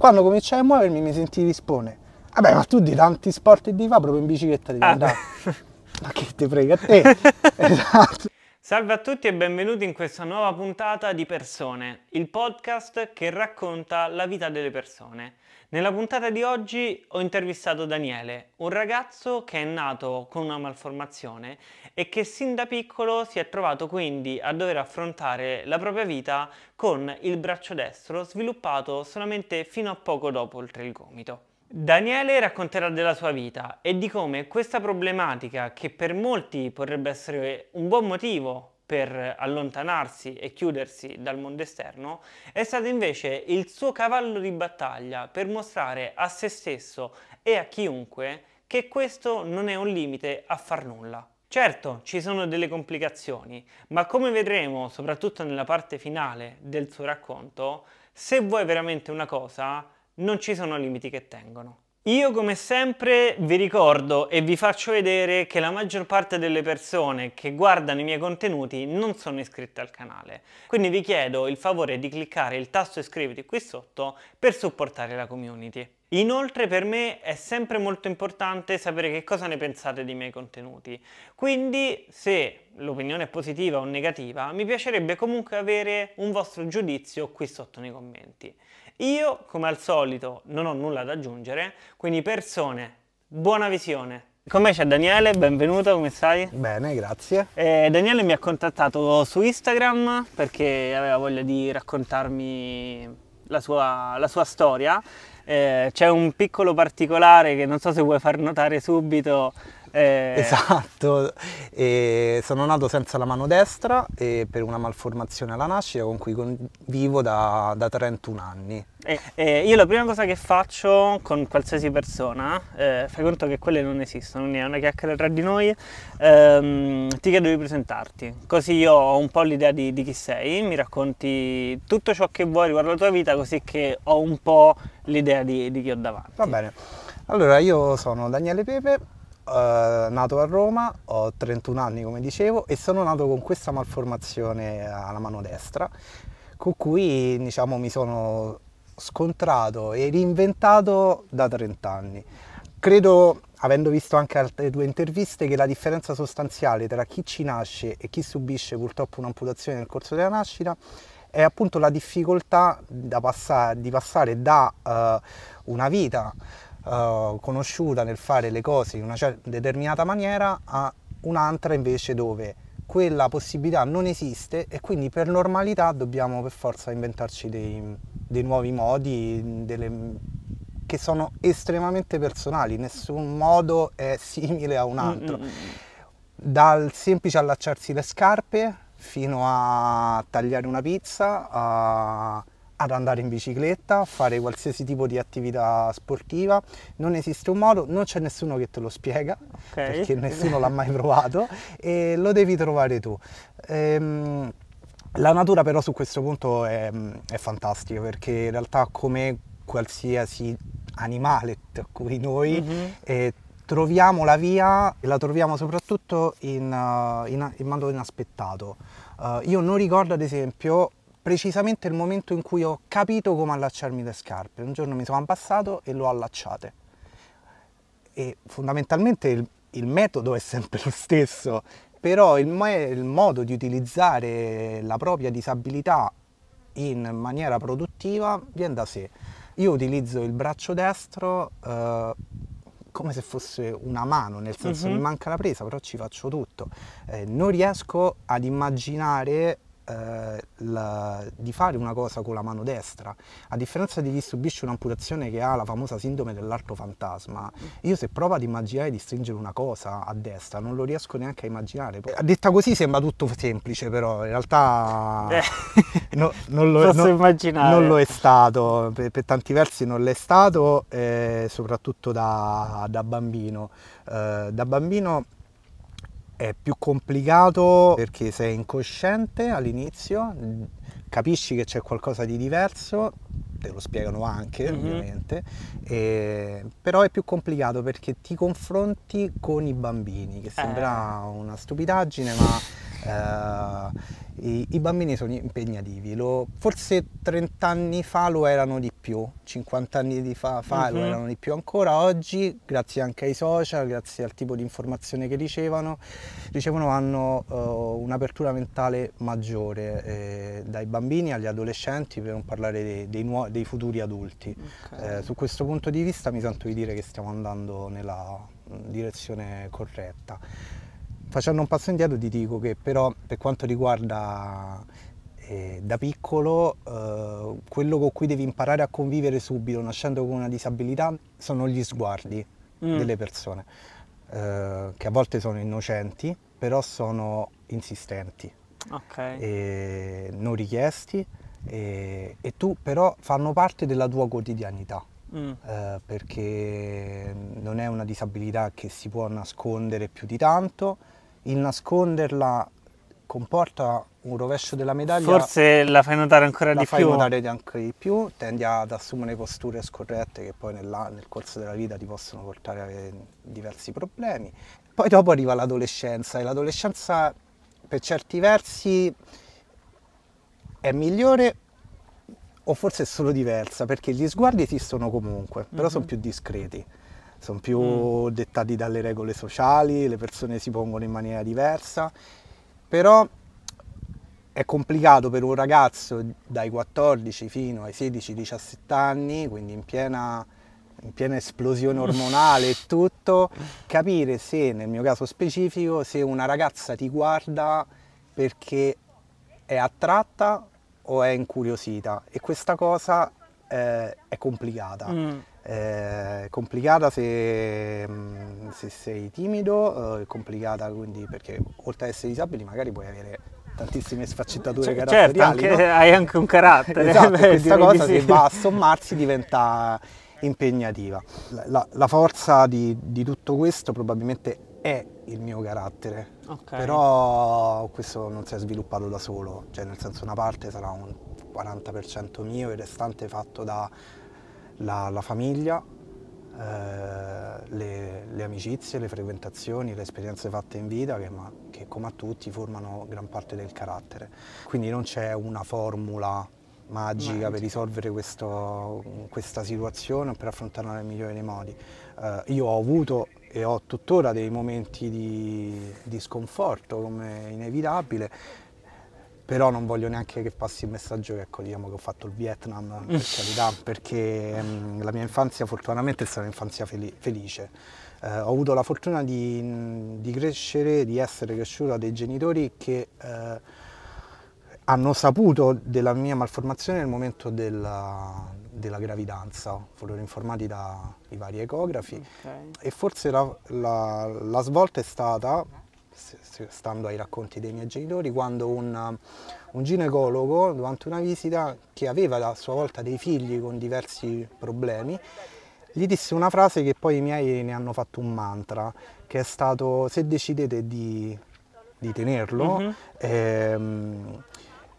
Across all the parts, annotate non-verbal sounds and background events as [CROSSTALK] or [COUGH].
Quando cominciai a muovermi mi sentii rispone. Vabbè, ma tu di tanti sport e di fa proprio in bicicletta devi ah. andare. ma che ti frega a te? [LAUGHS] esatto. Salve a tutti e benvenuti in questa nuova puntata di Persone, il podcast che racconta la vita delle persone. Nella puntata di oggi ho intervistato Daniele, un ragazzo che è nato con una malformazione e che sin da piccolo si è trovato quindi a dover affrontare la propria vita con il braccio destro sviluppato solamente fino a poco dopo oltre il gomito. Daniele racconterà della sua vita e di come questa problematica, che per molti potrebbe essere un buon motivo per allontanarsi e chiudersi dal mondo esterno, è stato invece il suo cavallo di battaglia per mostrare a se stesso e a chiunque che questo non è un limite a far nulla. Certo, ci sono delle complicazioni, ma come vedremo soprattutto nella parte finale del suo racconto, se vuoi veramente una cosa, non ci sono limiti che tengono. Io come sempre vi ricordo e vi faccio vedere che la maggior parte delle persone che guardano i miei contenuti non sono iscritte al canale, quindi vi chiedo il favore di cliccare il tasto iscriviti qui sotto per supportare la community. Inoltre per me è sempre molto importante sapere che cosa ne pensate dei miei contenuti, quindi se l'opinione è positiva o negativa mi piacerebbe comunque avere un vostro giudizio qui sotto nei commenti. Io come al solito non ho nulla da aggiungere, quindi persone, buona visione! Con me c'è Daniele, benvenuto, come stai? Bene, grazie. Eh, Daniele mi ha contattato su Instagram perché aveva voglia di raccontarmi la sua, la sua storia eh, c'è un piccolo particolare che non so se vuoi far notare subito eh... Esatto, e sono nato senza la mano destra e per una malformazione alla nascita con cui vivo da, da 31 anni. Eh, eh, io la prima cosa che faccio con qualsiasi persona, eh, fai conto che quelle non esistono, quindi è una chiacchiera tra di noi, ehm, ti chiedo di presentarti, così io ho un po' l'idea di, di chi sei, mi racconti tutto ciò che vuoi riguardo la tua vita, così che ho un po' l'idea di, di chi ho davanti. Va bene, allora io sono Daniele Pepe, eh, nato a Roma, ho 31 anni come dicevo e sono nato con questa malformazione alla mano destra con cui diciamo, mi sono scontrato e reinventato da 30 anni. Credo, avendo visto anche altre due interviste, che la differenza sostanziale tra chi ci nasce e chi subisce purtroppo un'amputazione nel corso della nascita è appunto la difficoltà da passare, di passare da uh, una vita eh, conosciuta nel fare le cose in una determinata maniera a un'altra invece dove quella possibilità non esiste e quindi per normalità dobbiamo per forza inventarci dei, dei nuovi modi delle, che sono estremamente personali, nessun modo è simile a un mm, mm, altro. Mm, Dal semplice allacciarsi le scarpe fino a tagliare una pizza, a ad andare in bicicletta, a fare qualsiasi tipo di attività sportiva, non esiste un modo, non c'è nessuno che te lo spiega, okay. perché nessuno l'ha mai provato e lo devi trovare tu. Ehm, la natura però su questo punto è, è fantastica perché in realtà come qualsiasi animale tra cui noi mm-hmm. eh, troviamo la via e la troviamo soprattutto in, uh, in, in modo inaspettato. Uh, io non ricordo ad esempio precisamente il momento in cui ho capito come allacciarmi le scarpe. Un giorno mi sono abbassato e l'ho allacciate. E fondamentalmente il, il, metodo è sempre lo stesso, però il, il modo di utilizzare la propria disabilità in maniera produttiva viene da sé. Io utilizzo il braccio destro eh, come se fosse una mano, nel senso uh-huh. mi manca la presa, però ci faccio tutto. Eh, non riesco ad immaginare eh, la, di fare una cosa con la mano destra, a differenza di chi subisce un'amputazione che ha la famosa sindrome dell'arto fantasma, mm. io se provo ad immaginare di stringere una cosa a destra non lo riesco neanche a immaginare. A Detta così sembra tutto semplice, però in realtà eh, [LAUGHS] no, non, lo, non, non, lo, è stato, per, per tanti versi non l'è stato, eh, soprattutto da, da bambino. Eh, da bambino è più complicato perché sei incosciente all'inizio, capisci che c'è qualcosa di diverso, te lo spiegano anche mm -hmm. ovviamente, e, però è più complicato perché ti confronti con i bambini, che sembra eh. una stupidaggine ma... Eh, i, i bambini sono impegnativi, lo, forse 30 anni fa lo erano di più, 50 anni fa, fa uh -huh. lo mhm. erano di più ancora, oggi grazie anche ai social, grazie al tipo di informazione che ricevono, ricevono hanno uh, un'apertura mentale maggiore eh, dai bambini agli adolescenti per non parlare dei, dei, dei futuri adulti. Okay. Eh, su questo punto di vista mi sento di dire che stiamo andando nella mm, direzione corretta. Facendo un passo indietro ti dico che però per quanto riguarda eh, da piccolo eh, quello con cui devi imparare a convivere subito nascendo con una disabilità sono gli sguardi mm. delle persone eh, che a volte sono innocenti però sono insistenti, okay. non richiesti e, e tu però fanno parte della tua quotidianità. Mm. Eh, perché non è una disabilità che si può nascondere più di tanto, il nasconderla comporta un rovescio della medaglia. Forse la fai notare ancora di più. La fai notare anche di più, tendi ad assumere posture scorrette che poi nel corso della vita ti possono portare a diversi problemi. Poi dopo arriva l'adolescenza e l'adolescenza per certi versi è migliore o forse è solo diversa perché gli sguardi esistono comunque, però mm -hmm. sono mhm. più discreti sono più mm. dettati dalle regole sociali, le persone si pongono in maniera diversa, però è complicato per un ragazzo dai 14 fino ai 16-17 anni, quindi in piena, in piena esplosione [LAUGHS] ormonale e tutto, capire se, nel mio caso specifico, se una ragazza ti guarda perché è attratta o è incuriosita e questa cosa eh, è complicata. Mm. Eh, è complicata se, mm, se sei timido, eh, è complicata quindi perché oltre ad essere disabili magari puoi avere tantissime sfaccettature cioè, caratteriali. Certo, anche, no? hai anche un carattere. [LAUGHS] esatto, eh, beh, questa cosa sì. se va a sommarsi diventa impegnativa. La, la, la forza di, di, tutto questo probabilmente è il mio carattere, okay. però questo non si è sviluppato da solo, cioè nel senso una parte sarà un 40% mio, il restante fatto da la, la famiglia, eh, le, le, amicizie, le frequentazioni, le esperienze fatte in vita che, ma, che come a tutti formano gran parte del carattere. Quindi non c'è una formula magica per risolvere questo, questa situazione o per affrontarla nel migliore dei modi. Eh, io ho avuto e ho tuttora dei momenti di, di sconforto come inevitabile però non voglio neanche che passi il messaggio che ecco, diciamo che ho fatto il Vietnam per mm. carità, perché mh, mm, la mia infanzia fortunatamente è stata un'infanzia fel felice. Eh, ho avuto la fortuna di, mm, di, crescere, di essere cresciuto da dei genitori che eh, hanno saputo della mia malformazione nel momento della, della gravidanza, furono informati dai vari ecografi okay. e forse la, la, la svolta è stata stando ai racconti dei miei genitori, quando un, um, un ginecologo durante una visita che aveva a sua volta dei figli con diversi problemi gli disse una frase che poi i miei ne hanno fatto un mantra, che è stato se decidete di, di tenerlo, mm -hmm. ehm,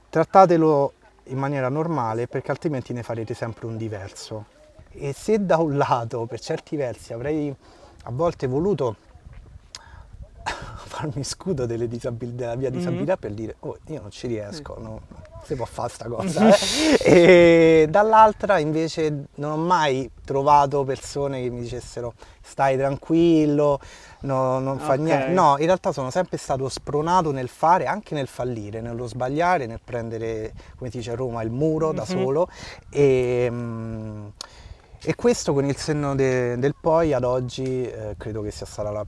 trattatelo in maniera normale perché altrimenti ne farete sempre un diverso. E se da un lato per certi versi avrei a volte voluto farmi scudo delle disabil- della mia mhm. disabilità mm-hmm. per dire oh io non ci riesco, mm. non si può fare sta cosa. Mhm. Eh? e dall'altra invece non ho mai trovato persone che mi dicessero stai tranquillo, no, non okay. fa niente. No, in realtà sono sempre stato spronato nel fare, anche nel fallire, nello sbagliare, nel prendere, come si dice a Roma, il muro mm-hmm. da mhm. solo. E, ehm, mh, e questo con il senno de, del poi ad oggi eh, credo che sia stata la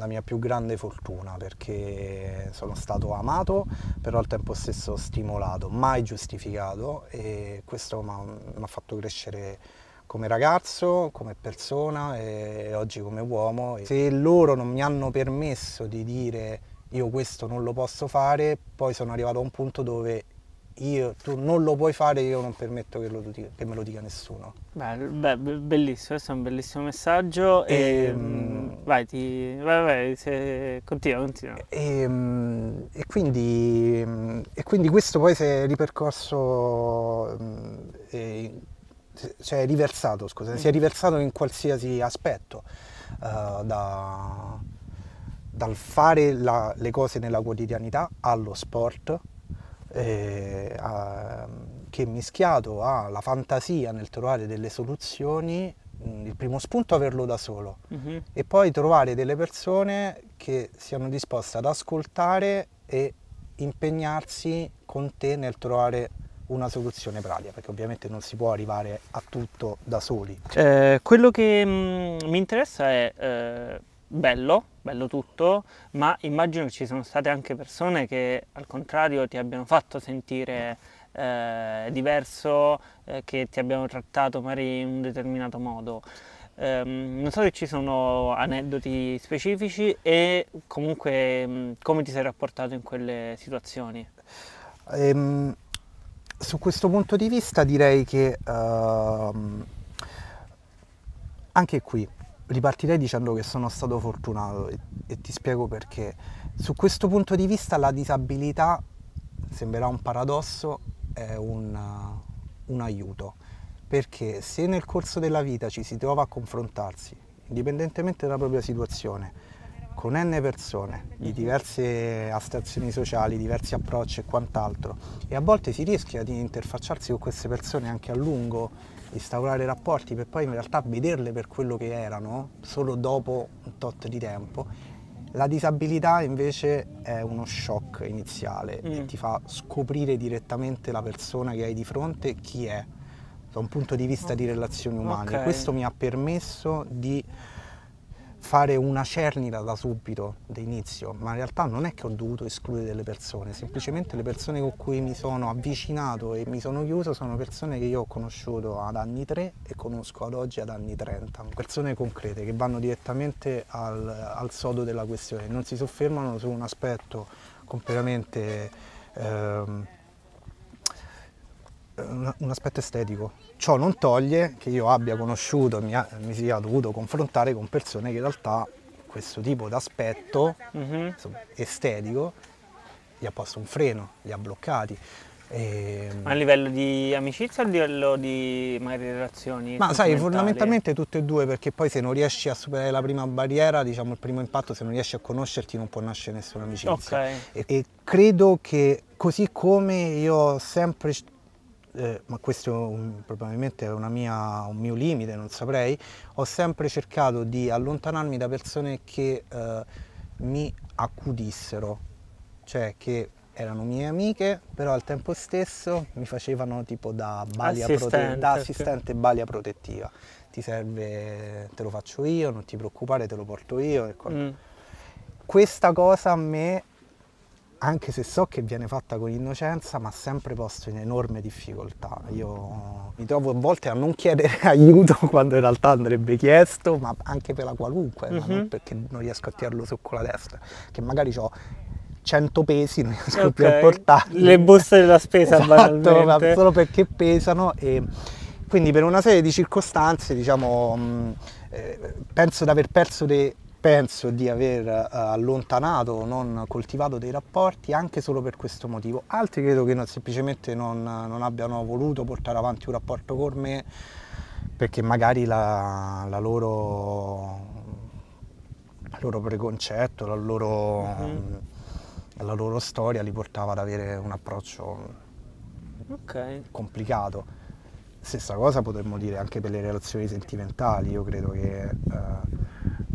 la mia più grande fortuna perché sono stato amato, però al tempo stesso stimolato, mai giustificato e questo mi ha fatto crescere come ragazzo, come persona e oggi come uomo. Se loro non mi hanno permesso di dire io questo non lo posso fare, poi sono arrivato a un punto dove io, tu non lo puoi fare, io non permetto che, lo, che me lo dica nessuno. Beh, beh, bellissimo, questo è un bellissimo messaggio. E, e ehm, mh, mm, vai, ti, vai, vai, se, continua, continua. E, ehm, mh, e, quindi, mh, e, quindi, questo poi si è ripercorso, mm, e, cioè riversato, scusa, mm. si è mm. riversato in qualsiasi aspetto, uh, da, dal fare la, le cose nella quotidianità allo sport eh, a, che mischiato alla fantasia nel trovare delle soluzioni, mh, mm, il primo spunto è averlo da solo mm-hmm. e poi trovare delle persone che siano disposte ad ascoltare e impegnarsi con te nel trovare una soluzione pratica, perché ovviamente non si può arrivare a tutto da soli. Eh, quello che mh, mm, mi interessa è eh, bello, bello tutto, ma immagino che ci sono state anche persone che al contrario ti abbiano fatto sentire eh, diverso, eh, che ti abbiano trattato magari in un determinato modo. Um, non so se ci sono aneddoti specifici e comunque um, come ti sei rapportato in quelle situazioni. Um, su questo punto di vista direi che uh, anche qui ripartirei dicendo che sono stato fortunato e, e, ti spiego perché. Su questo punto di vista la disabilità, sembrerà un paradosso, è un, uh, un aiuto, perché se nel corso della vita ci si trova a confrontarsi, indipendentemente dalla propria situazione, con n persone di diverse astrazioni sociali, diversi approcci e quant'altro e a volte si rischia di interfacciarsi con queste persone anche a lungo, instaurare rapporti per poi in realtà vederle per quello che erano solo dopo un tot di tempo. La disabilità invece è uno shock iniziale mm. e ti fa scoprire direttamente la persona che hai di fronte chi è da un punto di vista okay. di relazioni umane. Okay. Questo mi ha permesso di fare una cernita da subito, da inizio, ma in realtà non è che ho dovuto escludere delle persone, semplicemente le persone con cui mi sono avvicinato e mi sono chiuso sono persone che io ho conosciuto ad anni 3 e conosco ad oggi ad anni 30, persone concrete che vanno direttamente al, al sodo della questione, non si soffermano su un aspetto completamente... Ehm, un aspetto estetico, Ciò non toglie che io abbia conosciuto e mi, mi, sia dovuto confrontare con persone che in realtà questo tipo di aspetto mm-hmm. estetico gli ha posto un freno, li ha bloccati. E... Ehm, a livello di amicizia o a livello di magari, relazioni? Ma sai, fondamentalmente tutte e due, perché poi se non riesci a superare la prima barriera, diciamo il primo impatto, se non riesci a conoscerti non può nascere nessuna amicizia. Okay. E, e credo che così come io ho sempre eh, ma questo un, probabilmente è mia, un mio limite, non saprei, ho sempre cercato di allontanarmi da persone che eh, mi accudissero, cioè che erano mie amiche, però al tempo stesso mi facevano tipo da, balia assistente, da assistente balia protettiva. Ti serve, te lo faccio io, non ti preoccupare, te lo porto io. Mm. Questa cosa a me anche se so che viene fatta con innocenza, ma sempre posto in enorme difficoltà. Io mi trovo a volte a non chiedere [LAUGHS] aiuto quando in realtà andrebbe chiesto, ma anche per la qualunque, mm-hmm. ma non mhm. perché non riesco a tirarlo su con la destra, che magari ho 100 pesi, non riesco okay. più a portarli. Le buste della spesa, esatto, ma solo perché pesano e quindi per una serie di circostanze, diciamo, mm, eh, penso di aver perso dei penso di aver eh, allontanato, non coltivato dei rapporti anche solo per questo motivo. Altri credo che non, semplicemente non, non, abbiano voluto portare avanti un rapporto con me perché magari la, la loro il loro preconcetto, la loro, uh mm-hmm. -huh. la loro, storia li portava ad avere un approccio okay. complicato. Stessa cosa potremmo dire anche per le relazioni sentimentali, io credo che eh,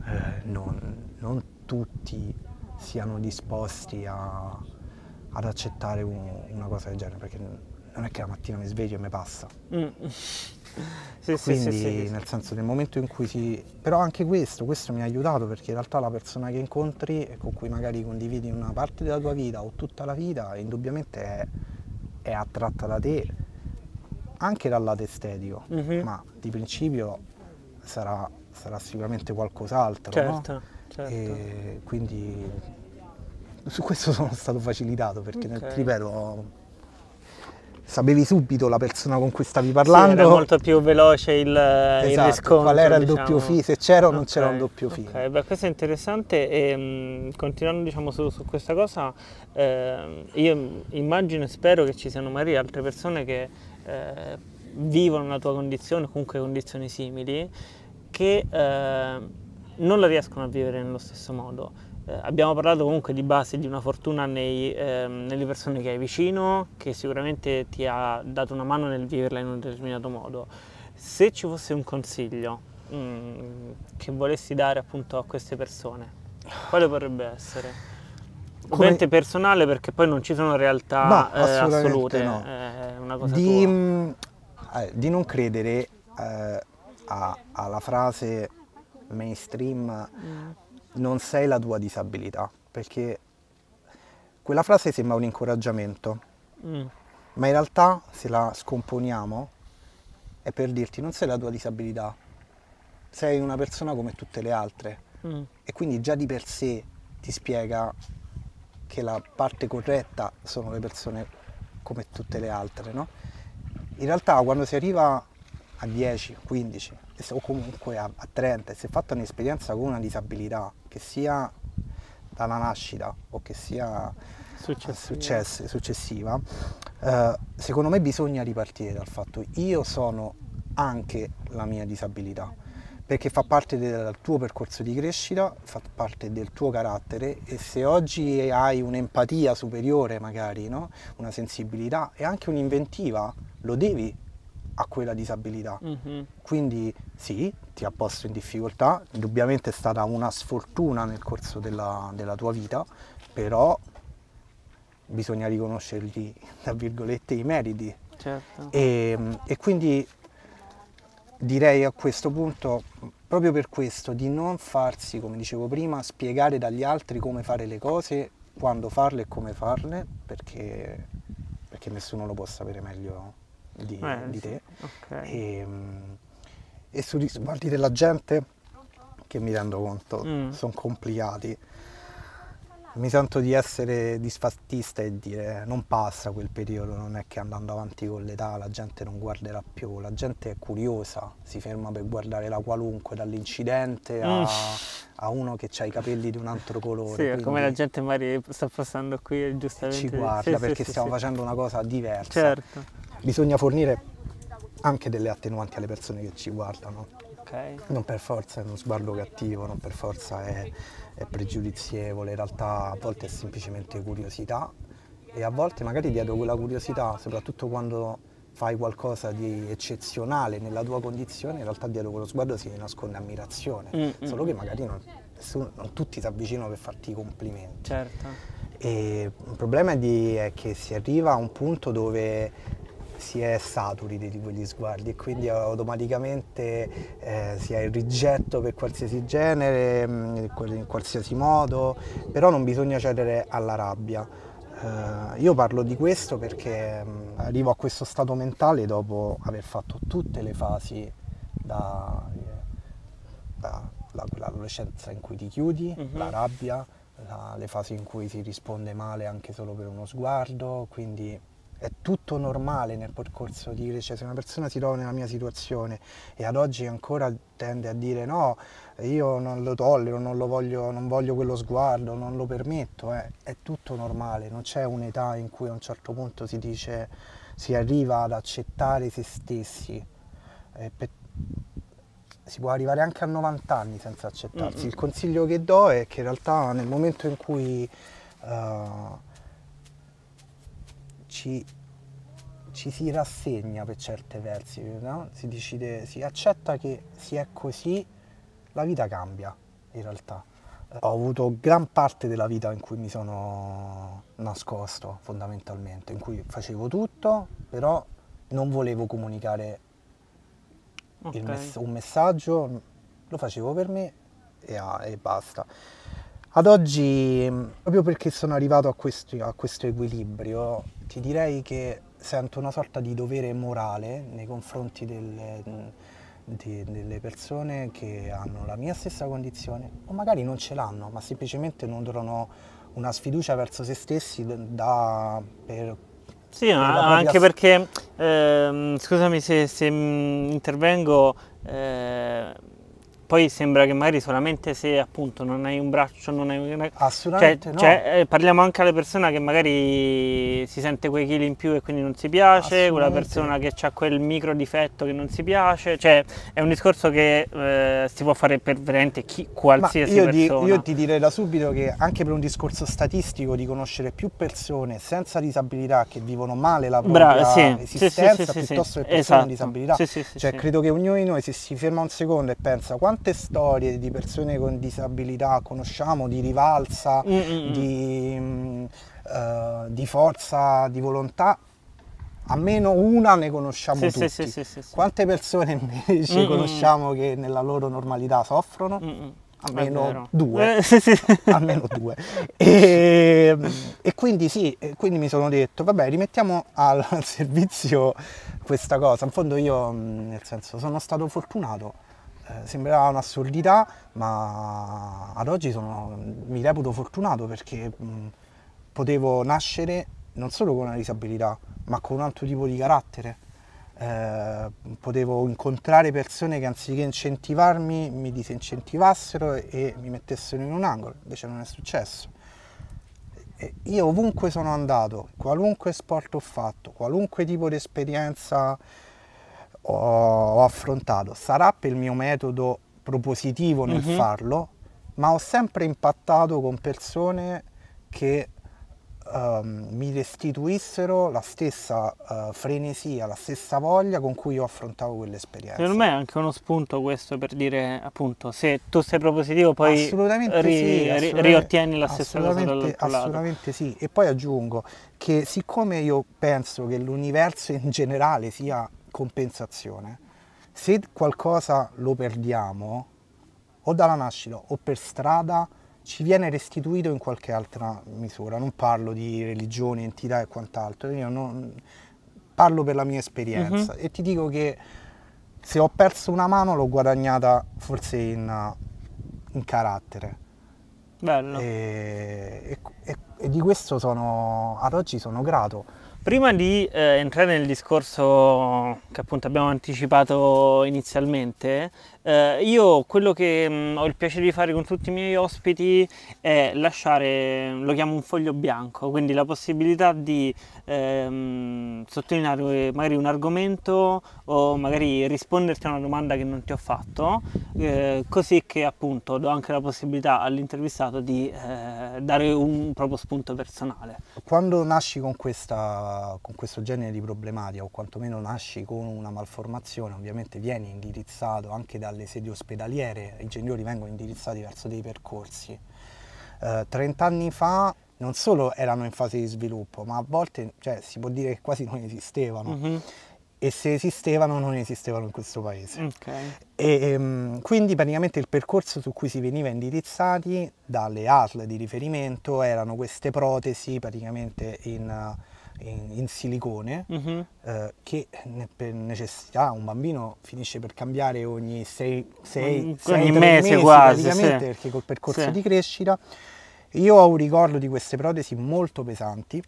eh, non, non, tutti siano disposti a, ad accettare un, una cosa del genere, perché non è che la mattina mi sveglio e mi passa. Mm. [LAUGHS] Sì, Quindi, sì, sì, nel senso, nel momento in cui si... Però anche questo, questo mi ha aiutato perché in realtà la persona che incontri e con cui magari condividi una parte della tua vita o tutta la vita, indubbiamente è, è attratta da te, anche dal lato estetico, mm -hmm. ma di principio sarà sarà sicuramente qualcos'altro. Certo, no? certo. E quindi su questo sono stato facilitato perché, okay. nel, ripeto, sapevi subito la persona con cui stavi parlando. Sì, era molto più veloce il, esatto, il riscontro. Qual era il doppio diciamo. fi, se c'era o okay, non c'era un doppio fi. Okay, beh, questo è interessante e mm, continuando diciamo, su, su, questa cosa, eh, io immagino e spero che ci siano magari altre persone che eh, vivono la tua condizione, comunque condizioni simili che eh, non la riescono a vivere nello stesso modo. Eh, abbiamo parlato comunque di base di una fortuna nei, ehm, nelle persone che hai vicino, che sicuramente ti ha dato una mano nel viverla in un determinato modo. Se ci fosse un consiglio mh, mm, che volessi dare appunto a queste persone, quale potrebbe essere? Ovviamente Come... personale perché poi non ci sono realtà Ma, eh, assolute, no. Eh, è una cosa di, mh, mm, eh, di non credere eh, a, alla frase mainstream mm. non sei la tua disabilità, perché quella frase sembra un incoraggiamento, mm. ma in realtà se la scomponiamo è per dirti non sei la tua disabilità, sei una persona come tutte le altre mm. e quindi già di per sé ti spiega che la parte corretta sono le persone come tutte le altre, no? In realtà quando si arriva a 10, a 15 o comunque a, a 30 e se fatta un'esperienza con una disabilità, che sia dalla nascita o che sia successiva, successiva eh, secondo me bisogna ripartire dal fatto io sono anche la mia disabilità perché fa parte del tuo percorso di crescita, fa parte del tuo carattere e se oggi hai un'empatia superiore magari, no? una sensibilità e anche un'inventiva, lo devi a quella disabilità. Mm-hmm. Quindi sì, ti ha posto in difficoltà, indubbiamente è stata una sfortuna nel corso della, della tua vita, però bisogna riconoscergli, tra virgolette, i meriti. Certo. E, ehm, e quindi direi a questo punto, proprio per questo, di non farsi, come dicevo prima, spiegare dagli altri come fare le cose, quando farle e come farle, perché, perché nessuno lo può sapere meglio di, eh, di te okay. e, ehm, e sui risvolti della gente che mi rendo conto mm. sono complicati. Mi sento di essere disfattista e dire non passa quel periodo, non è che andando avanti con l'età la gente non guarderà più, la gente è curiosa, si ferma per guardare la qualunque, dall'incidente a, mm. a uno che ha i capelli di un altro colore. Sì, come la gente magari sta passando qui e giustamente... Ci guarda sì, perché sì, stiamo sì. facendo una cosa diversa. Certo bisogna fornire anche delle attenuanti alle persone che ci guardano. Non per forza è uno sguardo cattivo, non per forza è, è pregiudizievole, in realtà a volte è semplicemente curiosità e a volte magari dietro quella curiosità, soprattutto quando fai qualcosa di eccezionale nella tua condizione, in realtà dietro quello sguardo si nasconde ammirazione, mm -hmm. solo che magari non, nessuno, non tutti si avvicinano per farti i complimenti. Certo. E il problema è, di, è, che si arriva a un punto dove si è saturi di quegli sguardi e quindi automaticamente eh, si ha il rigetto per qualsiasi genere, mm, in qualsiasi modo, però non bisogna cedere alla rabbia. Uh, io parlo di questo perché um, arrivo a questo stato mentale dopo aver fatto tutte le fasi da, eh, da, l'adolescenza in cui ti chiudi, mm-hmm. la rabbia, la, le fasi in cui si risponde male anche solo per uno sguardo, quindi è tutto normale nel percorso di crescita, se una persona si trova nella mia situazione e ad oggi ancora tende a dire no, io non lo tollero, non, lo voglio, non voglio quello sguardo, non lo permetto, eh. è tutto normale, non c'è un'età in cui a un certo punto si dice, si arriva ad accettare se stessi. Eh, per, si può arrivare anche a 90 anni senza accettarsi. Mm -hmm. Il consiglio che do è che in realtà nel momento in cui uh, ci, ci si rassegna per certi versi, no? si decide, si accetta che si è così, la vita cambia in realtà. Ho avuto gran parte della vita in cui mi sono nascosto fondamentalmente, in cui facevo tutto, però non volevo comunicare okay. mess un messaggio, lo facevo per me e, ah, e, basta. Ad oggi, proprio perché sono arrivato a, questi, a questo equilibrio, ti direi che sento una sorta di dovere morale nei confronti del, di, delle persone che hanno la mia stessa condizione o magari non ce l'hanno, ma semplicemente nutrono una sfiducia verso se stessi da, per sì, ma anche perché, ehm, scusami se, se mm, intervengo, eh, poi sembra che magari solamente se appunto non hai un braccio, non hai una... Ah, assolutamente cioè, no. Cioè, eh, parliamo anche alle persone che magari si sente quei chili in più e quindi non si piace, quella persona che ha quel micro difetto che non si piace, cioè è un discorso che eh, si può fare per veramente chi, qualsiasi io persona. Di, io ti direi da subito che anche per un discorso statistico di conoscere più persone senza disabilità che vivono male la propria Bra- sì. esistenza sì, sì, piuttosto che persone esatto. con disabilità. cioè credo che ognuno di noi se si ferma un secondo e pensa quanto quante storie di persone con disabilità conosciamo, di rivalsa, mm, mm, mm. di, mh, eh, uh, di, forza, di volontà, almeno una ne conosciamo sì, tutti. Sì, sì, sì, sì, Quante persone invece Mm-mm. conosciamo che nella loro normalità soffrono? Mm-mm. Almeno due, eh, [LAUGHS] sì, sì. almeno due. E, e, quindi sì, quindi mi sono detto, vabbè, rimettiamo al, al servizio questa cosa. In fondo io, nel senso, sono stato fortunato eh, sembrava un'assurdità, ma ad oggi sono, mi reputo fortunato perché mh, mm, potevo nascere non solo con una disabilità, ma con un altro tipo di carattere. Eh, potevo incontrare persone che anziché incentivarmi mi disincentivassero e mi mettessero in un angolo, invece non è successo. io ovunque sono andato, qualunque sport ho fatto, qualunque tipo di esperienza ho, affrontato. Sarà per il mio metodo propositivo nel mm-hmm. farlo, ma ho sempre impattato con persone che um, mi restituissero la stessa uh, eh, frenesia, la stessa voglia con cui io affrontavo quell'esperienza. Secondo me è anche uno spunto questo per dire appunto se tu sei propositivo poi assolutamente ri, sì, assolutamente, riottieni la stessa cosa dall'altro Assolutamente sì, e poi aggiungo che siccome io penso che l'universo in generale sia compensazione. Se qualcosa lo perdiamo, o dalla nascita o per strada, ci viene restituito in qualche altra misura. Non parlo di religione, entità e quant'altro, io non, parlo per la mia esperienza mm-hmm. e ti dico che se ho perso una mano l'ho guadagnata forse in, in carattere. Bello. E, e, e, e, di questo sono, ad oggi sono grato. Prima di eh, entrare nel discorso che appunto abbiamo anticipato inizialmente, eh, io quello che mh, mm, ho il piacere di fare con tutti i miei ospiti è lasciare, lo chiamo un foglio bianco, quindi la possibilità di ehm, sottolineare magari un argomento o magari risponderti a una domanda che non ti ho fatto, eh, così che appunto do anche la possibilità all'intervistato di eh, dare un proprio spunto personale. Quando nasci con, questa, con questo genere di problematica o quantomeno nasci con una malformazione, ovviamente vieni indirizzato anche dalla alle sedi ospedaliere, i genitori vengono indirizzati verso dei percorsi. Eh, trent'anni eh, fa non solo erano in fase di sviluppo, ma a volte cioè, si può dire che quasi non esistevano. Mm -hmm. E se esistevano non esistevano in questo paese. Okay. E, um, quindi praticamente il percorso su cui si veniva indirizzati dalle ASL di riferimento erano queste protesi praticamente in, uh, in, in silicone mm-hmm. eh, che ne, per necessità un bambino finisce per cambiare ogni 6 mm, mesi, mesi quasi sì. perché col percorso sì. di crescita io ho un ricordo di queste protesi molto pesanti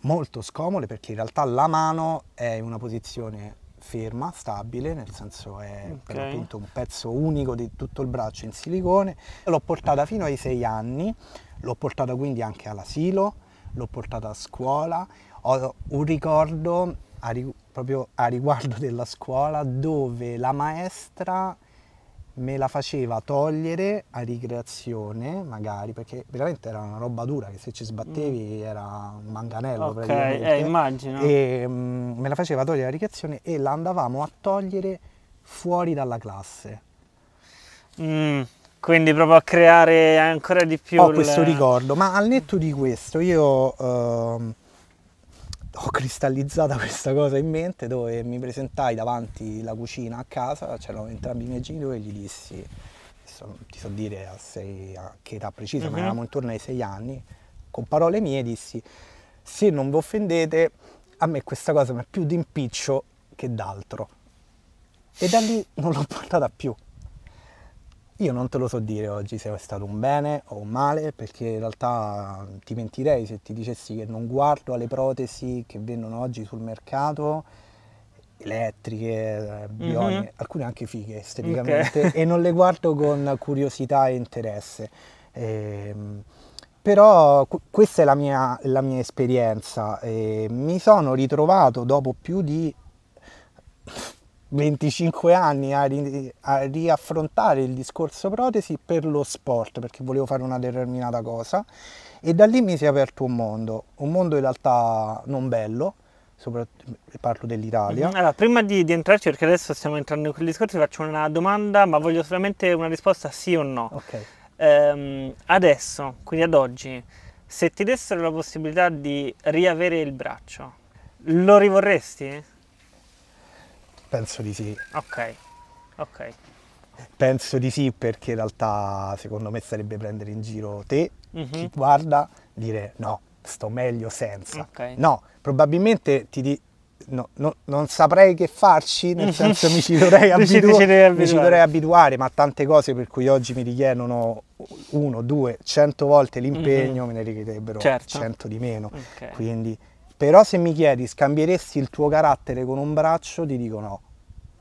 molto scomode perché in realtà la mano è in una posizione ferma, stabile, nel senso è okay. per appunto un pezzo unico di tutto il braccio in silicone. L'ho portata fino ai 6 anni, l'ho portata quindi anche all'asilo, l'ho portata a scuola, ho un ricordo a, proprio a riguardo [LAUGHS] della scuola dove la maestra me la faceva togliere a ricreazione, magari, perché veramente era una roba dura che se ci sbattevi mm. era un manganello okay, praticamente. Eh, immagino. E um, me la faceva togliere a ricreazione e la andavamo a togliere fuori dalla classe. Mm. Quindi proprio a creare ancora di più... Ho il... questo ricordo, ma al netto di questo io ehm, ho cristallizzata [LAUGHS] questa cosa in mente dove mi presentai davanti la cucina a casa, c'erano entrambi i miei genitori e gli dissi, non ti so dire a, sei, a che età precisa, uh-huh. ma mhm. eravamo intorno ai sei anni, con parole mie dissi se non vi offendete a me questa cosa mi è più di impiccio che d'altro. E da lì non l'ho [LAUGHS] portata più. Io non te lo so dire oggi se è stato un bene o un male, perché in realtà ti mentirei se ti dicessi che non guardo alle protesi che vendono oggi sul mercato, elettriche, eh, mhm. bioniche, mm -hmm. alcune anche fighe esteticamente, okay. e non le guardo con curiosità e interesse. Ehm, però questa è la mia, la mia esperienza. E mi sono ritrovato dopo più di 25 anni a, ri, a, riaffrontare il discorso protesi per lo sport, perché volevo fare una determinata cosa e da lì mi si è aperto un mondo, un mondo in realtà non bello, parlo dell'Italia. Mm-hmm. Allora, prima di, di, entrarci, perché adesso stiamo entrando in quel discorso, ti faccio una domanda, ma voglio solamente una risposta sì o no. Okay. Ehm, adesso, quindi ad oggi, se ti dessero la possibilità di riavere il braccio, lo rivorresti? Penso di sì. Ok, ok. Penso di sì perché in realtà secondo me sarebbe prendere in giro te, mm -hmm. chi guarda, dire no, sto meglio senza. Okay. No, probabilmente ti di... no, no, non saprei che farci, nel senso mi ci dovrei, abitu... [LAUGHS] ci mi ci dovrei abituare, ma tante cose per cui oggi mi richiedono uno, due, cento volte l'impegno, mm -hmm. me ne richiederebbero certo. cento di meno. Okay. Quindi però se mi chiedi scambieresti il tuo carattere con un braccio, ti dico no.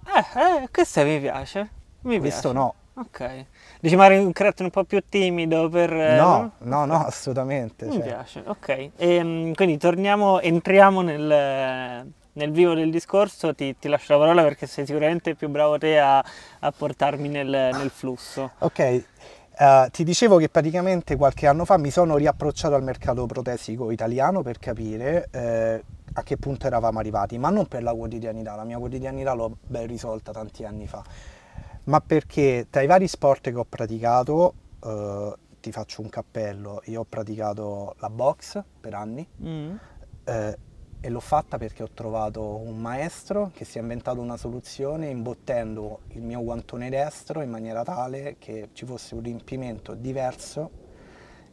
Eh, eh questa mi piace. Mi Questo piace. no. Ok. Dici magari un carattere un po' più timido per... Eh, no, no, no, assolutamente. Mi cioè. piace, ok. E, ehm, quindi torniamo, entriamo nel, nel vivo del discorso, ti, ti, lascio la parola perché sei sicuramente più bravo te a, a portarmi nel, nel flusso. Ok, eh, ti dicevo che praticamente qualche anno fa mi sono riapprocciato al mercato protesico italiano per capire eh, a che punto eravamo arrivati, ma non per la quotidianità, la mia quotidianità l'ho ben risolta tanti anni fa, ma perché tra i vari sport che ho praticato, eh, ti faccio un cappello, io ho praticato la box per anni, mm. eh, e l'ho fatta perché ho trovato un maestro che si è inventato una soluzione imbottendo il mio guantone destro in maniera tale che ci fosse un riempimento diverso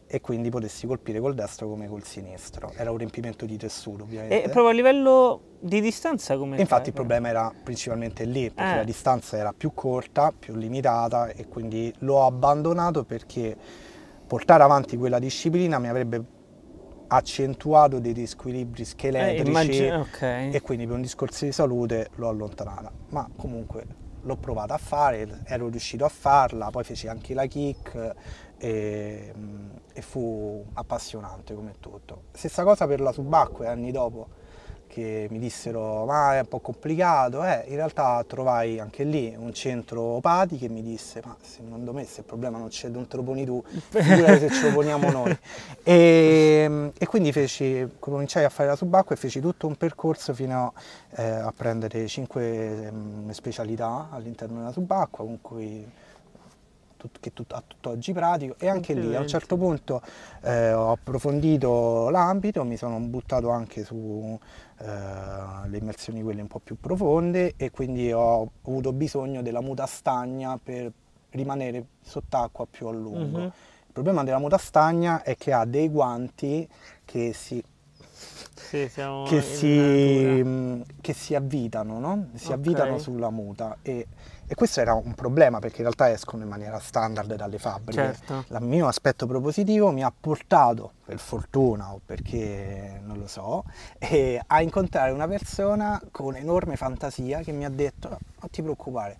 e quindi potessi colpire col destro come col sinistro. Era un riempimento di tessuto ovviamente. E proprio a livello di distanza come? Infatti fai? il problema era principalmente lì, perché eh. la distanza era più corta, più limitata e quindi l'ho abbandonato perché portare avanti quella disciplina mi avrebbe accentuato dei disquilibri eh, scheletrici eh, okay. e quindi per un discorso di salute l'ho allontanata. Ma comunque l'ho provata a fare, ero riuscito a farla, poi feci anche la kick e, mm, e fu appassionante come tutto. Stessa cosa per la subacquea anni dopo perché mi dissero ma è un po' complicato, eh, in realtà trovai anche lì un centro Opati che mi disse ma secondo me se il problema non, c'è, non te lo poni tu, figurati se ce lo poniamo noi. [LAUGHS] E, ehm, e quindi feci, cominciai a fare la subacqua e feci tutto un percorso fino a, eh, a prendere cinque ehm, specialità all'interno della subacqua con cui tut, che tut, a tutt'oggi pratico e anche lì a un certo punto eh, ho approfondito l'ambito, mi sono buttato anche sulle eh, immersioni quelle un po' più profonde e quindi ho avuto bisogno della muta stagna per rimanere sott'acqua più a lungo. Mm -hmm. Il problema della muta stagna è che ha dei guanti che si sì, che, si, che, si, avvitano, no? si okay. avvitano sulla muta e e questo era un problema perché in realtà escono in maniera standard dalle fabbriche. Certo. Il mio aspetto propositivo mi ha portato, per fortuna o perché non lo so, eh, a incontrare una persona con enorme fantasia che mi ha detto non ti preoccupare,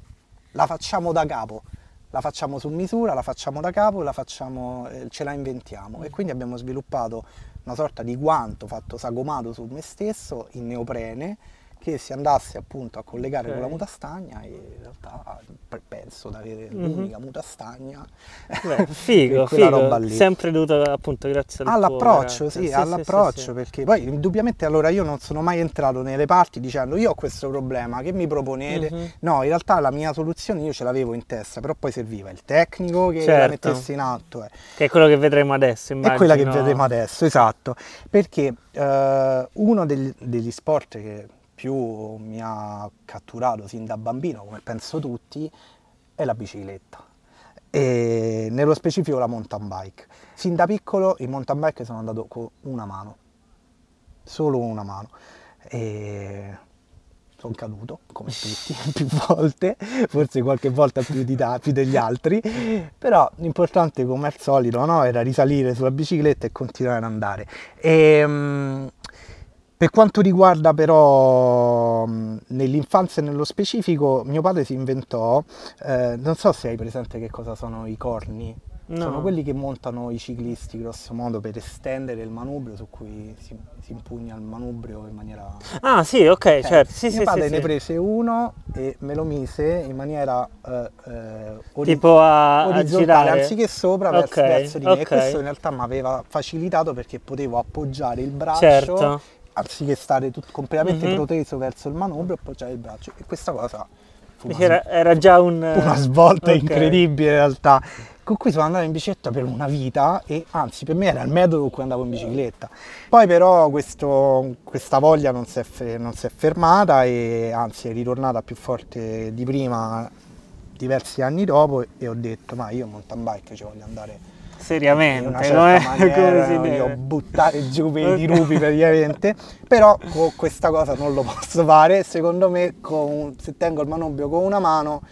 la facciamo da capo, la facciamo su misura, la facciamo da capo, la facciamo, eh, ce la inventiamo. E quindi abbiamo sviluppato una sorta di guanto fatto sagomato su me stesso in neoprene che si andasse appunto a collegare okay. con la muta stagna e in realtà penso di avere mm-hmm. l'unica mutastagna Beh, [LAUGHS] figo, figo. roba lì. sempre dovuto appunto grazie al all'approccio sì, sì, all'approccio sì, sì, perché poi indubbiamente allora io non sono mai entrato nelle parti dicendo io ho questo problema che mi proponete mm-hmm. no in realtà la mia soluzione io ce l'avevo in testa però poi serviva il tecnico che certo. la mettesse in atto eh. che è quello che vedremo adesso immagino. è quella che vedremo adesso esatto perché eh, uno degli, degli sport che più mi ha catturato sin da bambino, come penso tutti, è la bicicletta. E nello specifico la mountain bike. Sin da piccolo in mountain bike sono andato con una mano, solo una mano. E sono caduto, come tutti, [LAUGHS] più volte, forse qualche volta più, di da, più degli altri, però l'importante come al solito no? era risalire sulla bicicletta e continuare ad andare. E, ehm, per quanto riguarda però nell'infanzia nello specifico, mio padre si inventò, eh, non so se hai presente che cosa sono i corni, no. sono quelli che montano i ciclisti grosso modo per estendere il manubrio su cui si, si impugna il manubrio in maniera... Ah sì, ok, eh, certo. Sì, mio sì, padre sì, ne prese uno e me lo mise in maniera eh, eh tipo a, orizzontale, a anziché sopra okay, verso, verso di me. Okay. E questo in realtà mi aveva facilitato perché potevo appoggiare il braccio certo anziché stare tutto completamente mm-hmm. proteso verso il manubrio, appoggiare il braccio. E questa cosa fu una, era, era, già un, una svolta okay. incredibile in realtà. Con cui sono andato in bicicletta per una vita e anzi per me era il metodo con cui andavo in bicicletta. Poi però questo, questa voglia non si, è, non si è fermata e anzi è ritornata più forte di prima diversi anni dopo e ho detto ma io mountain bike ci voglio andare seriamente, no? È maniera, come si no? buttare giù per i rupi praticamente, però con questa cosa non lo posso fare, secondo me con, se tengo il manubrio con una mano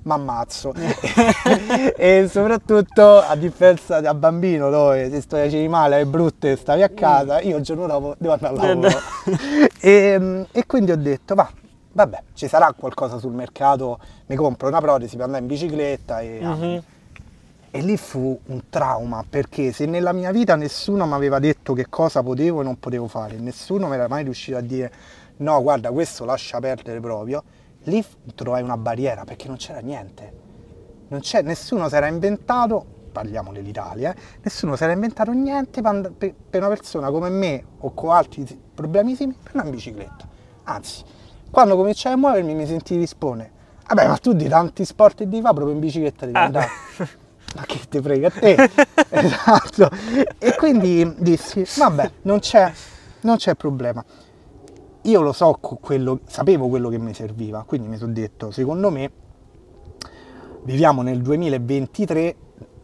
mi ammazzo [LAUGHS] e soprattutto a differenza da bambino dove se sto facendo male è brutto e stavi a casa mm. io il giorno dopo devo andare a eh, lavoro e, e quindi ho detto va vabbè ci sarà qualcosa sul mercato mi compro una protesi per andare in bicicletta e mm -hmm. E lì fu un trauma, perché se nella mia vita nessuno mi aveva detto che cosa potevo e non potevo fare, nessuno mi era mai riuscito a dire no, guarda, questo lascia perdere proprio, lì trovai una barriera perché non c'era niente. Non c'è, nessuno si era inventato, parliamo dell'Italia, eh, nessuno si era inventato niente per, una persona come me o con altri problemi simili per andare in bicicletta. Anzi, quando cominciai a muovermi mi sentii rispondere, vabbè ma tu di tanti sport e di fa proprio in bicicletta devi ah. andare. Ah. [LAUGHS] ma che ti frega a te [LAUGHS] esatto e quindi dissi vabbè non c'è non c'è problema io lo so quello, sapevo quello che mi serviva quindi mi sono detto secondo me viviamo nel 2023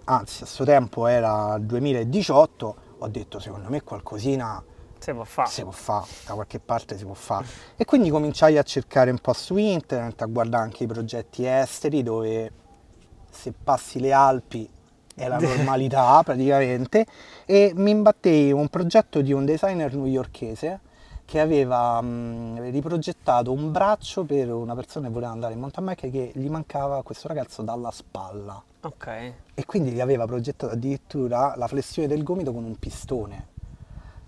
anzi a suo tempo era 2018 ho detto secondo me qualcosina si può fare si può fare da qualche parte si può fare e quindi cominciai a cercare un po' su internet a guardare anche i progetti esteri dove se passi le Alpi è la [LAUGHS] normalità praticamente e mi imbattei un progetto di un designer newyorkese che aveva mh, riprogettato un braccio per una persona che voleva andare in mountain bike che gli mancava questo ragazzo dalla spalla. Ok. E quindi gli aveva progettato addirittura la flessione del gomito con un pistone.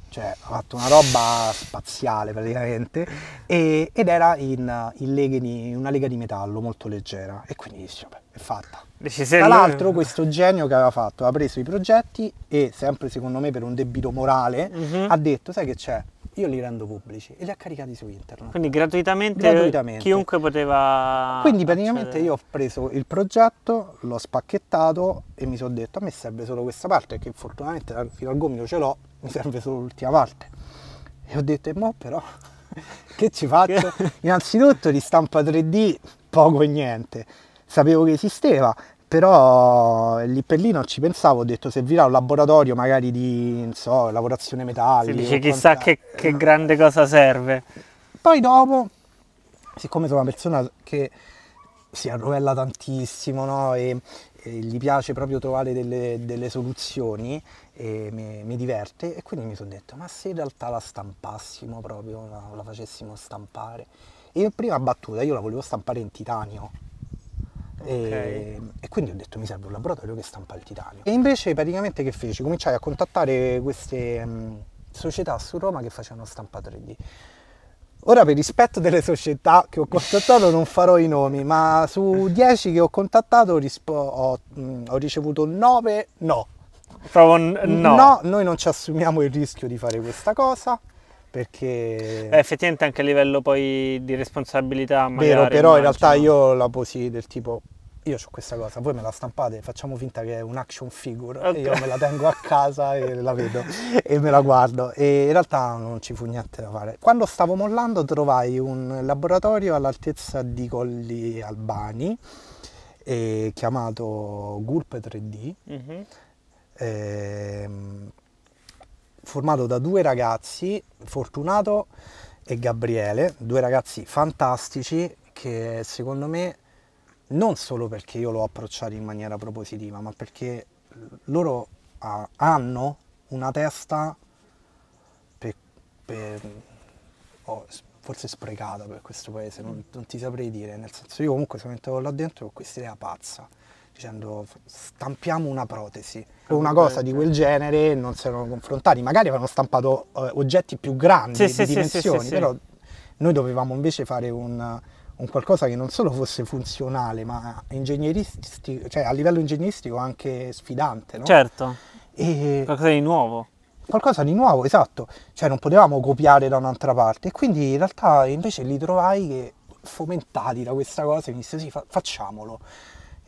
Cioè, ha fatto una roba spaziale praticamente e, ed era in, in, leghe, una lega di metallo molto leggera e quindi dice, vabbè, è fatta. Tra l'altro questo genio che aveva fatto, ha preso i progetti e sempre secondo me per un debito morale uh-huh. ha detto sai che c'è? Io li rendo pubblici e li ha caricati su internet. Quindi gratuitamente, gratuitamente. chiunque poteva... Quindi praticamente accedere. io ho preso il progetto, l'ho spacchettato e mi sono detto a me serve solo questa parte perché fortunatamente fino al gomito ce l'ho, mi serve solo l'ultima parte. E ho detto e mo però [LAUGHS] che ci faccio? [LAUGHS] Innanzitutto di stampa 3D poco e niente sapevo che esisteva, però lì per lì non ci pensavo, ho detto servirà un laboratorio magari di, so, lavorazione metallica. Si dice chissà che, che eh, grande cosa serve. Poi dopo, siccome sono una persona che si arrovella tantissimo no? e, e, gli piace proprio trovare delle, delle soluzioni e mi, mi, diverte e quindi mi sono detto ma se in realtà la stampassimo proprio, la, la facessimo stampare. E io prima battuta io la volevo stampare in titanio, e, okay. Ehm, e, quindi ho detto mi serve un laboratorio che stampa il titanio. E invece praticamente che feci? Cominciai a contattare queste mh, mm, società su Roma che facevano stampa 3D. Ora per rispetto delle società che ho contattato non farò i nomi, ma su 10 che ho contattato rispo- ho, mh, mm, ho ricevuto 9 no. N- no. No, noi non ci assumiamo il rischio di fare questa cosa perché... Eh, effettivamente anche a livello poi di responsabilità magari... Vero, però immagino. in realtà io la posi del tipo io ho questa cosa, voi me la stampate, facciamo finta che è un action figure okay. io me la tengo a casa e la vedo e me la guardo e in realtà non ci fu niente da fare. Quando stavo mollando trovai un laboratorio all'altezza di Colli Albani eh, chiamato Gulp 3D mm-hmm. eh, formato da due ragazzi, Fortunato e Gabriele, due ragazzi fantastici che secondo me non solo perché io l'ho approcciato in maniera propositiva, ma perché loro ha, ah, hanno una testa per, per, oh, forse sprecata per questo paese, non, non, ti saprei dire, nel senso io comunque sono entrato là dentro con questa idea pazza dicendo stampiamo una protesi o una cosa di quel genere non si erano confrontati magari avevano stampato eh, oggetti più grandi sì, di sì, dimensioni sì, però noi dovevamo invece fare un, un, qualcosa che non solo fosse funzionale ma ingegneristico cioè a livello ingegneristico anche sfidante no? certo e... qualcosa di nuovo qualcosa di nuovo esatto cioè non potevamo copiare da un'altra parte e quindi in realtà invece li trovai che fomentati da questa cosa mi inizio sì fa- facciamolo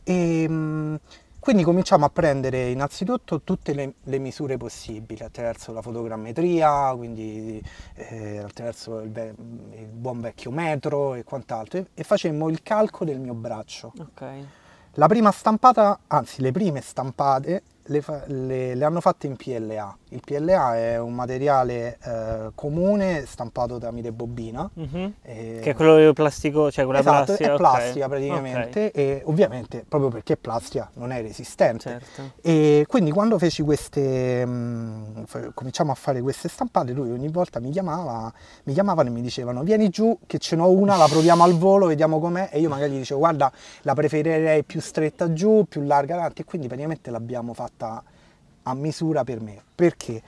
e, ehm, quindi cominciamo a prendere innanzitutto tutte le, le misure possibili attraverso la fotogrammetria, quindi eh, attraverso il, be- il, buon vecchio metro e quant'altro, e, e facemmo il calco del mio braccio. Okay. La prima stampata, anzi le prime stampate le, le, le, hanno fatte in PLA. Il PLA è un materiale eh, comune stampato da mire bobina. Mm -hmm. e... Che è quello plastico, cioè quella esatto, plastica. è plastica okay. praticamente okay. e ovviamente proprio perché è plastica non è resistente. Certo. E quindi quando feci queste, mh, mm, cominciamo a fare queste stampate, lui ogni volta mi chiamava, mi chiamavano e mi dicevano vieni giù che ce n'ho una, la proviamo al volo, vediamo com'è e io magari gli dicevo guarda la preferirei più stretta giù, più larga davanti e quindi praticamente l'abbiamo fatta fatta a misura per me. Perché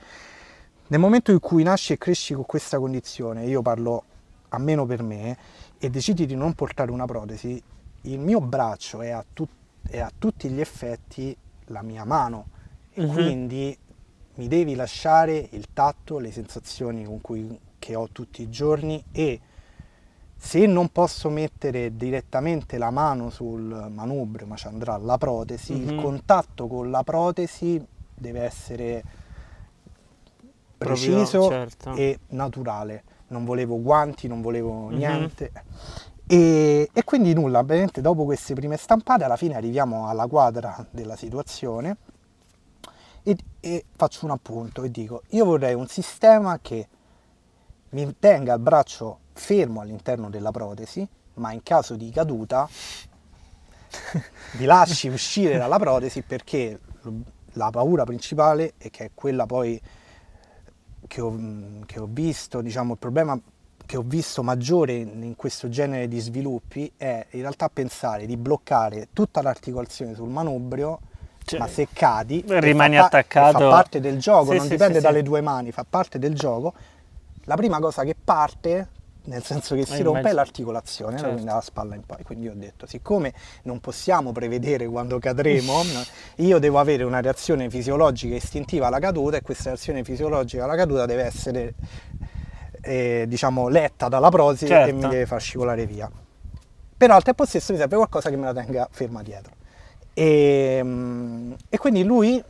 nel momento in cui nasci e cresci con questa condizione, io parlo a meno per me, e decidi di non portare una protesi, il mio braccio è a, tu- è a tutti gli effetti la mia mano. E mm-hmm. quindi mi devi lasciare il tatto, le sensazioni con cui, che ho tutti i giorni e se non posso mettere direttamente la mano sul manubrio, ma ci andrà la protesi, mm -hmm. il mhm. contatto con la protesi deve essere preciso Proprio, certo. e naturale. Non volevo guanti, non volevo mhm. niente. Mm -hmm. E, e, quindi nulla, ovviamente dopo queste prime stampate alla fine arriviamo alla quadra della situazione e, e, faccio un appunto e dico io vorrei un sistema che mi tenga il braccio fermo all'interno della protesi, ma in caso di caduta vi lasci uscire dalla protesi perché la paura principale è che è quella poi che ho, che ho visto, diciamo il problema che ho visto maggiore in questo genere di sviluppi è in realtà pensare di bloccare tutta l'articolazione sul manubrio cioè, ma se cadi rimani fa, attaccato fa parte del gioco sì, non sì, dipende sì, dalle due mani fa parte del gioco la prima cosa che parte nel senso che si rompe l'articolazione, certo. quindi dalla spalla in poi. Quindi ho detto, siccome non possiamo prevedere quando cadremo, [LAUGHS] io devo avere una reazione fisiologica istintiva alla caduta e questa reazione fisiologica alla caduta deve essere, eh, diciamo, letta dalla prosi certo. e mi deve far scivolare via. Però al tempo stesso mi serve qualcosa che me la tenga ferma dietro. E, ehm, e quindi lui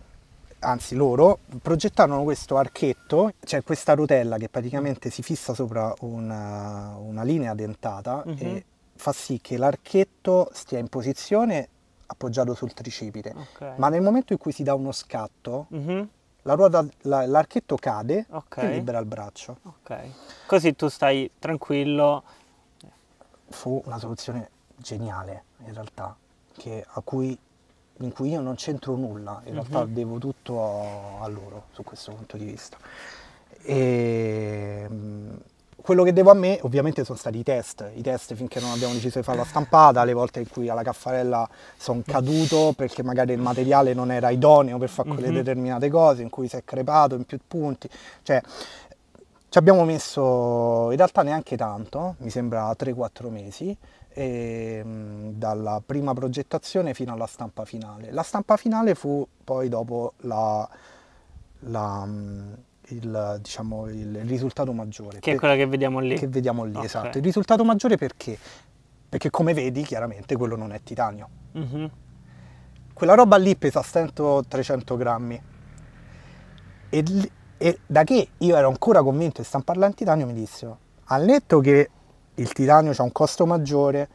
anzi loro, progettarono questo archetto, cioè questa rotella che praticamente si fissa sopra una, eh, una linea dentata mm-hmm. e mhm. fa sì che l'archetto stia in posizione appoggiato sul tricipite, okay. ma nel momento in cui si dà uno scatto, mm-hmm. la ruota, la, l'archetto cade okay. e libera il braccio. Okay. Così tu stai tranquillo. Fu una soluzione geniale in realtà, che, a cui in cui io non c'entro nulla, in realtà mm-hmm. devo tutto a, a, loro su questo punto di vista. E, mm, quello che devo a me ovviamente sono stati i test, i test finché non abbiamo deciso di fare la stampata, le volte in cui alla caffarella sono mm. caduto perché magari il materiale non era idoneo per fare quelle mm-hmm. determinate cose, in cui si è crepato in più punti, cioè ci abbiamo messo in realtà neanche tanto, mi sembra 3-4 mesi, e, ehm, dalla prima progettazione fino alla stampa finale. La stampa finale fu poi dopo la, la, mm, il, diciamo, il, risultato maggiore. Che è quella che vediamo lì. Che vediamo lì, okay. esatto. Il risultato maggiore perché? Perché come vedi chiaramente quello non è titanio. Mm-hmm. Quella roba lì pesa 100-300 grammi. E, e, da che io ero ancora convinto di stamparla in titanio mi dissero, al netto che il titanio ha un costo maggiore,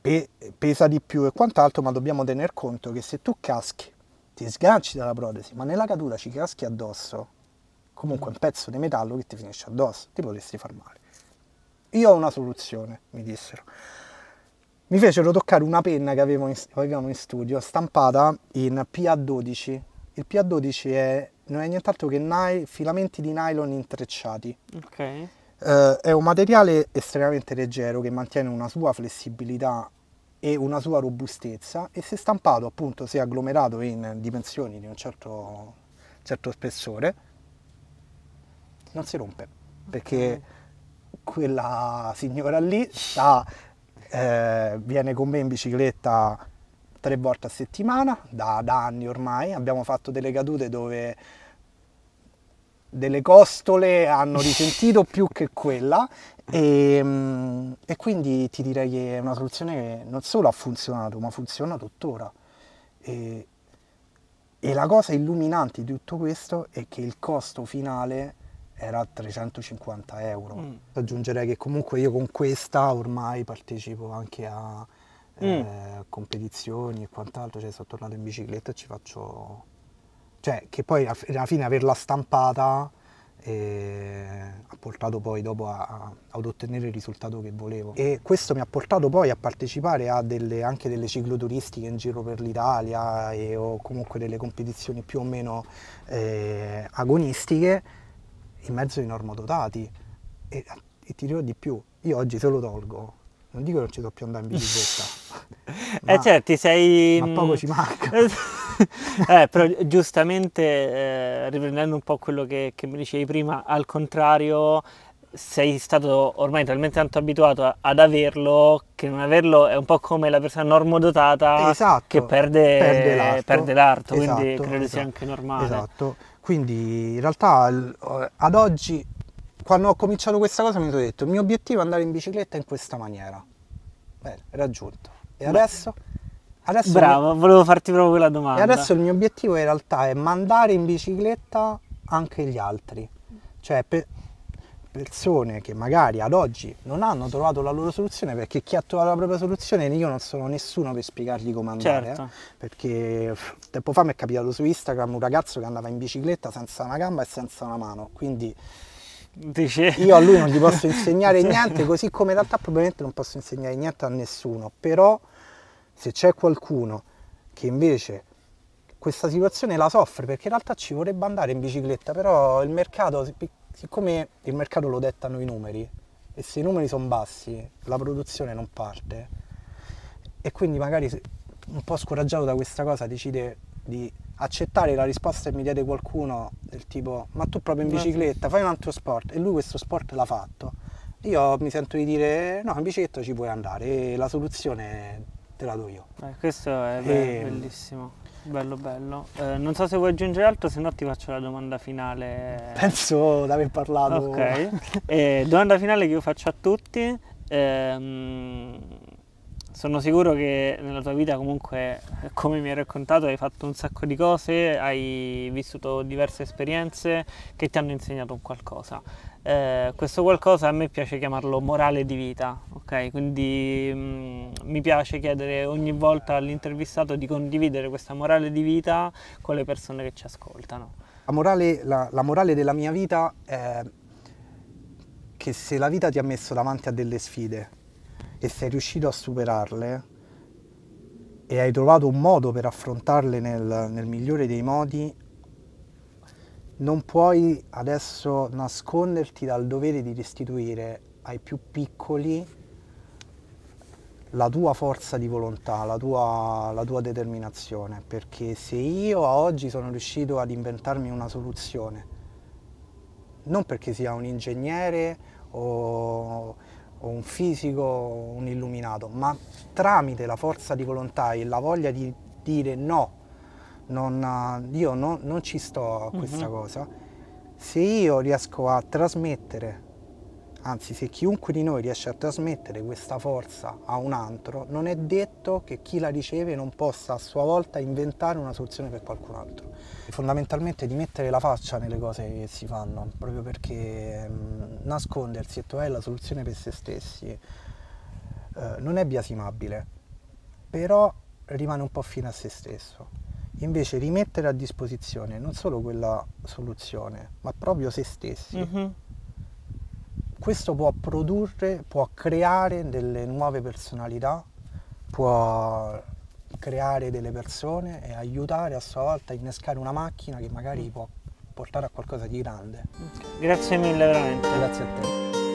pe pesa di più e quant'altro, ma dobbiamo tener conto che se tu caschi, ti sganci dalla protesi, ma nella caduta ci caschi addosso, comunque un pezzo di metallo che ti finisce addosso, ti potresti far male. Io ho una soluzione, mi dissero. Mi fecero toccare una penna che avevo in, avevamo in studio, stampata in PA12. Il PA12 è, non è nient'altro che filamenti di nylon intrecciati. Ok. Eh, è un materiale estremamente leggero che mantiene una sua flessibilità e una sua robustezza e se stampato appunto se agglomerato in dimensioni di un certo, certo spessore non si rompe perché quella signora lì sta, eh, viene con me in bicicletta tre volte a settimana da, da anni ormai abbiamo fatto delle cadute dove delle costole hanno risentito più che quella e, e, quindi ti direi che è una soluzione che non solo ha funzionato ma funziona tuttora e, e la cosa illuminante di tutto questo è che il costo finale era 350 euro mm. aggiungerei che comunque io con questa ormai partecipo anche a mm. eh, competizioni e quant'altro cioè sono tornato in bicicletta e ci faccio cioè che poi alla fine averla stampata eh, ha portato poi dopo a, a, ad ottenere il risultato che volevo e questo mi ha portato poi a partecipare a delle, anche delle cicloturistiche in giro per l'Italia e, o comunque delle competizioni più o meno eh, agonistiche in mezzo ai normodotati e, e ti dirò di più io oggi se lo tolgo non dico che non ci so più andare in bicicletta [LAUGHS] eh certo, sei... ma poco ci manca [LAUGHS] [LAUGHS] [LAUGHS] eh, però giustamente, eh, riprendendo un po' quello che, che, mi dicevi prima, al contrario sei stato ormai talmente tanto abituato a, ad averlo che non averlo è un po' come la persona normodotata esatto, che perde, perde l'arto, perde l'arto esatto, quindi credo esatto, sia anche normale. Esatto, quindi in realtà eh, ad oggi quando ho cominciato questa cosa mi sono detto il mio obiettivo è andare in bicicletta in questa maniera. Bene, raggiunto. E adesso? Beh Adesso Bravo, mi... volevo farti proprio quella domanda. E adesso il mio obiettivo in realtà è mandare in bicicletta anche gli altri. Cioè, per persone che magari ad oggi non hanno trovato la loro soluzione perché chi ha trovato la propria soluzione io non sono nessuno per spiegargli come andare eh. certo. eh? perché tempo fa mi è capitato su Instagram un ragazzo che andava in bicicletta senza una gamba e senza una mano quindi Dice... io a lui non gli posso [LAUGHS] insegnare niente così come in realtà probabilmente non posso insegnare niente a nessuno però se c'è qualcuno che invece questa situazione la soffre perché in realtà ci vorrebbe andare in bicicletta, però il mercato, siccome il mercato lo dettano i numeri e se i numeri sono bassi la produzione non parte e quindi magari un po' scoraggiato da questa cosa decide di accettare la risposta mi diede qualcuno del tipo ma tu proprio in bicicletta fai un altro sport e lui questo sport l'ha fatto io mi sento di dire no in bicicletta ci puoi andare e la soluzione te la do io. Eh, questo è e... Ehm. bellissimo, bello bello. Eh, non so se vuoi aggiungere altro, se no ti faccio la domanda finale. Penso di aver parlato. Ok, eh, domanda finale che io faccio a tutti. Ehm, sono sicuro che nella tua vita comunque, come mi hai raccontato, hai fatto un sacco di cose, hai vissuto diverse esperienze che ti hanno insegnato qualcosa eh, questo qualcosa a me piace chiamarlo morale di vita, ok? Quindi mh, mm, mi piace chiedere ogni volta all'intervistato di condividere questa morale di vita con le persone che ci ascoltano. La morale, la, la morale della mia vita è che se la vita ti ha messo davanti a delle sfide e sei riuscito a superarle e hai trovato un modo per affrontarle nel, nel migliore dei modi, non puoi adesso nasconderti dal dovere di restituire ai più piccoli la tua forza di volontà, la tua, la tua determinazione, perché se io a oggi sono riuscito ad inventarmi una soluzione, non perché sia un ingegnere o, o un fisico o un illuminato, ma tramite la forza di volontà e la voglia di dire no non, eh, io non, non, ci sto a mhm. questa mm -hmm. cosa, se io riesco a trasmettere, anzi se chiunque di noi riesce a trasmettere questa forza a un altro, non è detto che chi la riceve non possa a sua volta inventare una soluzione per qualcun altro. Fondamentalmente di mettere la faccia nelle cose che si fanno, proprio perché mh, mm, nascondersi e trovare la soluzione per se stessi eh, non è biasimabile, però rimane un po' fine a se stesso invece rimettere a disposizione non solo quella soluzione, ma proprio se stessi. Mm-hmm. Questo può produrre, può creare delle nuove personalità, può creare delle persone e aiutare a sua volta a innescare una macchina che magari mm. può portare a qualcosa di grande. Grazie mille veramente. Grazie a te.